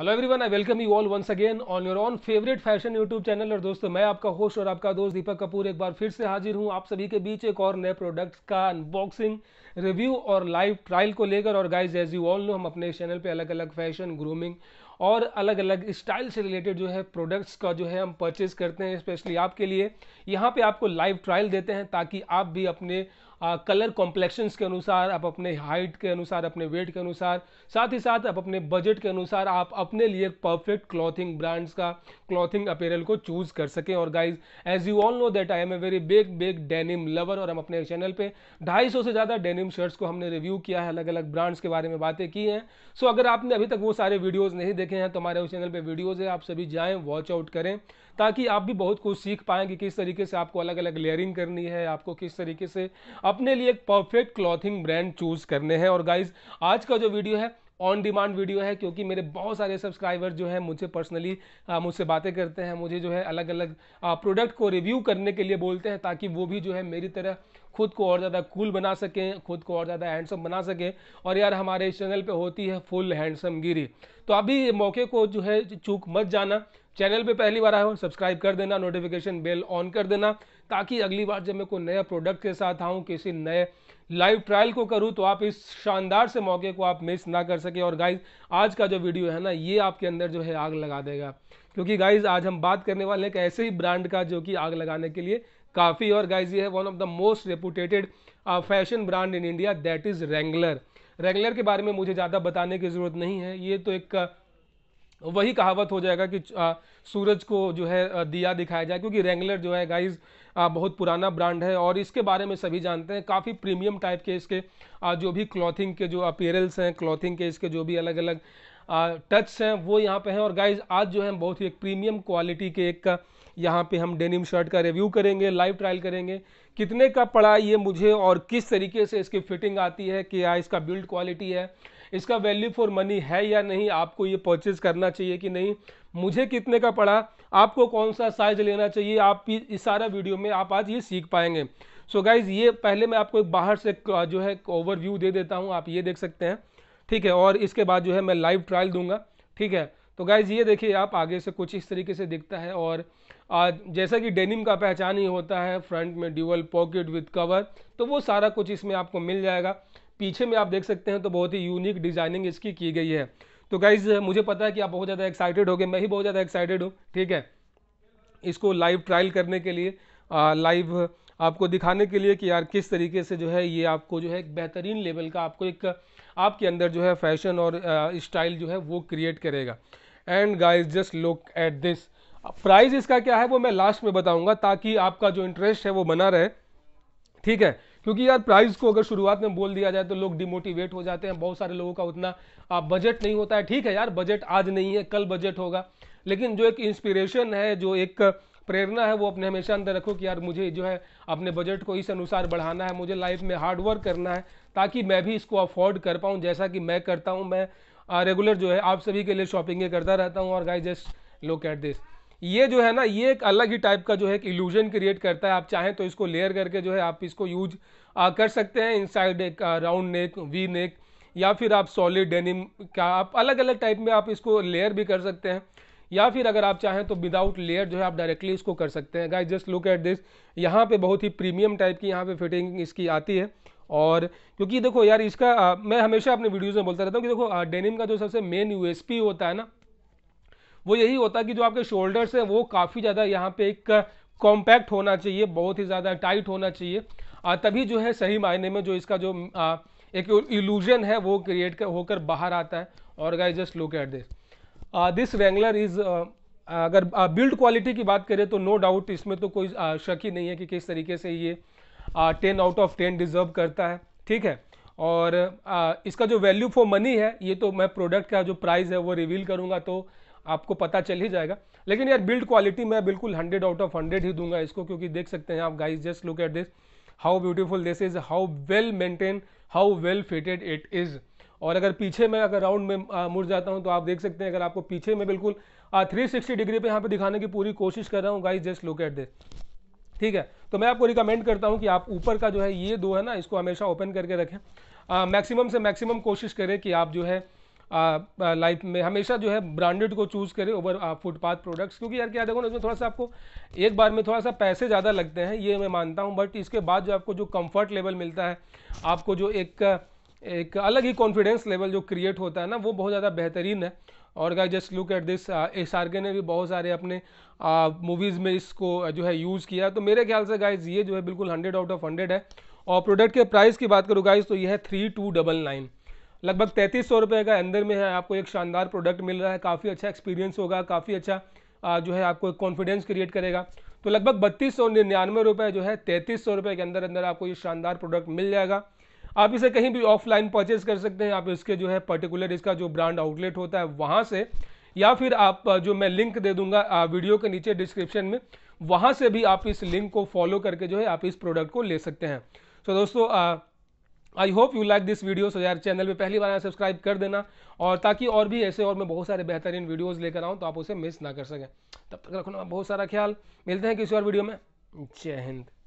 hello everyone I welcome you all once again on your on favourite fashion YouTube channel और दोस्तों मैं आपका host और आपका दोस्त दीपक कपूर एक बार फिर से हाजिर हूं आप सभी के बीच एक और नए प्रोडक्ट्स का अनबॉक्सिंग रिव्यू और लाइव ट्रायल को लेकर और guys as you all know हम अपने चैनल पे अलग अलग फैशन ग्रूमिंग और अलग अलग स्टाइल से रिलेटेड जो है प्रोडक्ट्स का जो है हम परचेज करते हैं स्पेशली आपके लिए यहाँ पे आपको लाइव ट्रायल देते हैं ताकि आप भी अपने कलर कॉम्प्लेक्शंस के अनुसार आप अपने हाइट के अनुसार अपने वेट के अनुसार साथ ही साथ आप अपने बजट के अनुसार आप अपने लिए परफेक्ट क्लॉथिंग ब्रांड्स का क्लॉथिंग अपेरल को चूज़ कर सकें और guys as you all know that I am a very big big denim lover और हम अपने चैनल पे 250 से ज़्यादा डेनिम शर्ट्स को हमने रिव्यू किया है अलग अलग ब्रांड्स के बारे में बातें की हैं सो so, अगर आपने अभी तक वो सारे वीडियोज़ नहीं देखे देखे हैं तो हमारे उस चैनल पे वीडियोज़ है आप सभी जाएँ वॉच आउट करें ताकि आप भी बहुत कुछ सीख पाएँ कि किस तरीके से आपको अलग अलग लेयरिंग करनी है आपको किस तरीके से अपने लिए एक परफेक्ट क्लॉथिंग ब्रांड चूज़ करने हैं और गाइज आज का जो वीडियो है ऑन डिमांड वीडियो है क्योंकि मेरे बहुत सारे सब्सक्राइबर जो है मुझे पर्सनली मुझसे बातें करते हैं मुझे जो है अलग अलग प्रोडक्ट को रिव्यू करने के लिए बोलते हैं ताकि वो भी जो है मेरी तरह खुद को और ज़्यादा कूल बना सकें खुद को और ज़्यादा हैंडसम बना सकें और यार हमारे इस चैनल पे होती है फुल हैंडसम गिरी तो अभी मौके को जो है चूक मत जाना चैनल पे पहली बार आए हो सब्सक्राइब कर देना नोटिफिकेशन बेल ऑन कर देना ताकि अगली बार जब मैं कोई नया प्रोडक्ट के साथ आऊँ किसी नए लाइव ट्रायल को करूँ तो आप इस शानदार से मौके को आप मिस ना कर सकें और गाइज आज का जो वीडियो है ना ये आपके अंदर जो है आग लगा देगा क्योंकि गाइज आज हम बात करने वाले हैं एक ऐसे ही ब्रांड का जो कि आग लगाने के लिए काफ़ी और गाइज ये है one of the most reputed fashion brand in India that is Wrangler Wrangler के बारे में मुझे ज़्यादा बताने की ज़रूरत नहीं है ये तो एक uh, वही कहावत हो जाएगा कि आ, uh, सूरज को जो है uh, दिया दिखाया जाए क्योंकि रेंगलर जो है गाइज बहुत पुराना ब्रांड है और इसके बारे में सभी जानते हैं काफ़ी प्रीमियम टाइप के इसके आ, जो भी क्लॉथिंग के जो अपेरल्स हैं क्लॉथिंग के इसके जो भी अलग अलग टच्स हैं वो यहाँ पे हैं और गाइज आज जो है बहुत ही एक प्रीमियम क्वालिटी के एक यहाँ पे हम डेनिम शर्ट का रिव्यू करेंगे लाइव ट्रायल करेंगे कितने का पड़ा ये मुझे और किस तरीके से इसकी फिटिंग आती है क्या हाँ, इसका बिल्ड क्वालिटी है इसका वैल्यू फॉर मनी है या नहीं आपको ये परचेज करना चाहिए कि नहीं मुझे कितने का पड़ा आपको कौन सा साइज लेना चाहिए आप इस सारा वीडियो में आप आज ये सीख पाएंगे सो so गाइज ये पहले मैं आपको एक बाहर से जो है ओवरव्यू दे देता हूँ आप ये देख सकते हैं ठीक है और इसके बाद जो है मैं लाइव ट्रायल दूंगा ठीक है तो गाइज ये देखिए आप आगे से कुछ इस तरीके से दिखता है और आज जैसा कि डेनिम का पहचान ही होता है फ्रंट में ड्यूअल पॉकेट विथ कवर तो वो सारा कुछ इसमें आपको मिल जाएगा पीछे में आप देख सकते हैं तो बहुत ही यूनिक डिज़ाइनिंग इसकी की गई है तो गाइज मुझे पता है कि आप बहुत ज़्यादा एक्साइटेड हो गए मैं ही बहुत ज़्यादा एक्साइटेड हूँ ठीक है इसको लाइव ट्रायल करने के लिए आ, लाइव आपको दिखाने के लिए कि यार किस तरीके से जो है ये आपको जो है एक बेहतरीन लेवल का आपको एक आपके अंदर जो है फैशन और स्टाइल जो है वो क्रिएट करेगा and guys just look at this price इसका क्या है वो मैं लास्ट में बताऊंगा ताकि आपका जो इंटरेस्ट है वो बना रहे ठीक है क्योंकि यार प्राइस को अगर शुरुआत में बोल दिया जाए तो लोग डिमोटिवेट हो जाते हैं बहुत सारे लोगों का उतना बजट नहीं होता है ठीक है यार बजट आज नहीं है कल बजट होगा लेकिन जो एक इंस्पिरेशन है जो एक प्रेरणा है वो अपने हमेशा अंदर रखो कि यार मुझे जो है अपने बजट को इस अनुसार बढ़ाना है मुझे लाइफ में हार्ड वर्क करना है ताकि मैं भी इसको अफोर्ड कर पाऊँ जैसा कि मैं करता हूँ मैं रेगुलर जो है आप सभी के लिए शॉपिंग करता रहता हूँ और गाई जस्ट लुक एट दिस ये जो है ना ये एक अलग ही टाइप का जो है एक इल्यूजन क्रिएट करता है आप चाहें तो इसको लेयर करके जो है आप इसको यूज आ, कर सकते हैं इनसाइड एक राउंड नेक वी नेक या फिर आप सॉलिड डेनिम का आप अलग अलग टाइप में आप इसको लेयर भी कर सकते हैं या फिर अगर आप चाहें तो विदाउट लेयर जो है आप डायरेक्टली इसको कर सकते हैं guys just look at this यहाँ पे बहुत ही प्रीमियम टाइप की यहाँ पे फिटिंग इसकी आती है और क्योंकि देखो यार इसका आ, मैं हमेशा अपने वीडियोज़ में बोलता रहता हूँ कि देखो डेनिम का जो सबसे मेन यू होता है ना वो यही होता है कि जो आपके शोल्डर्स हैं वो काफ़ी ज़्यादा यहाँ पे एक कॉम्पैक्ट होना चाहिए बहुत ही ज़्यादा टाइट होना चाहिए तभी जो है सही मायने में जो इसका जो आ, एक इल्यूजन है वो क्रिएट होकर बाहर आता है और guys just look at this this Wrangler is अगर बिल्ड क्वालिटी की बात करें तो नो no डाउट इसमें तो कोई uh, शक ही नहीं है कि किस तरीके से ये ten out of ten deserve करता है ठीक है और uh, इसका जो वैल्यू फॉर मनी है ये तो मैं प्रोडक्ट का जो प्राइस है वो रिवील करूंगा तो आपको पता चल ही जाएगा लेकिन यार बिल्ड क्वालिटी मैं बिल्कुल हंड्रेड आउट ऑफ हंड्रेड ही दूंगा इसको क्योंकि देख सकते हैं आप guys just look at this how beautiful this is how well maintain how well fitted it is और अगर पीछे में अगर राउंड में मुड़ जाता हूँ तो आप देख सकते हैं अगर आपको पीछे में बिल्कुल थ्री सिक्सटी डिग्री पे यहाँ पे दिखाने की पूरी कोशिश कर रहा हूँ guys just look at this ठीक है तो मैं आपको रिकमेंड करता हूँ कि आप ऊपर का जो है ये दो है ना इसको हमेशा ओपन करके रखें मैक्सिमम से मैक्सिमम कोशिश करें कि आप जो है लाइफ में हमेशा जो है ब्रांडेड को चूज़ करें ओवर फुटपाथ प्रोडक्ट्स क्योंकि यार क्या देखो ना उसमें थोड़ा सा आपको एक बार में थोड़ा सा पैसे ज़्यादा लगते हैं ये मैं मानता हूँ बट इसके बाद जो आपको जो कम्फर्ट लेवल मिलता है आपको जो एक एक अलग ही कॉन्फिडेंस लेवल जो क्रिएट होता है ना वो बहुत ज़्यादा बेहतरीन है और guys just look at this S R K ने भी बहुत सारे अपने मूवीज़ में इसको जो है यूज़ किया तो मेरे ख्याल से गाइस ये जो है बिल्कुल हंड्रेड आउट ऑफ हंड्रेड है और प्रोडक्ट के प्राइस की बात करूँ गाइस तो ये है थ्री टू डबल नाइन लगभग तैंतीस सौ रुपये का अंदर में है आपको एक शानदार प्रोडक्ट मिल रहा है काफ़ी अच्छा एक्सपीरियंस होगा काफ़ी अच्छा जो है आपको कॉन्फिडेंस क्रिएट करेगा तो लगभग बत्तीस सौ निन्यानवे रुपये जो है तैंतीस सौ रुपये के अंदर अंदर आपको ये शानदार प्रोडक्ट मिल जाएगा आप इसे कहीं भी ऑफलाइन परचेज कर सकते हैं आप इसके जो है पर्टिकुलर इसका जो ब्रांड आउटलेट होता है वहाँ से या फिर आप जो मैं लिंक दे दूंगा वीडियो के नीचे डिस्क्रिप्शन में वहाँ से भी आप इस लिंक को फॉलो करके जो है आप इस प्रोडक्ट को ले सकते हैं सो दोस्तों I hope you like this video so यार चैनल पे पहली बार सब्सक्राइब कर देना और ताकि और भी ऐसे और मैं बहुत सारे बेहतरीन वीडियोस लेकर आऊँ तो आप उसे मिस ना कर सकें तब तक रखना बहुत सारा ख्याल मिलते हैं किसी और वीडियो में जय हिंद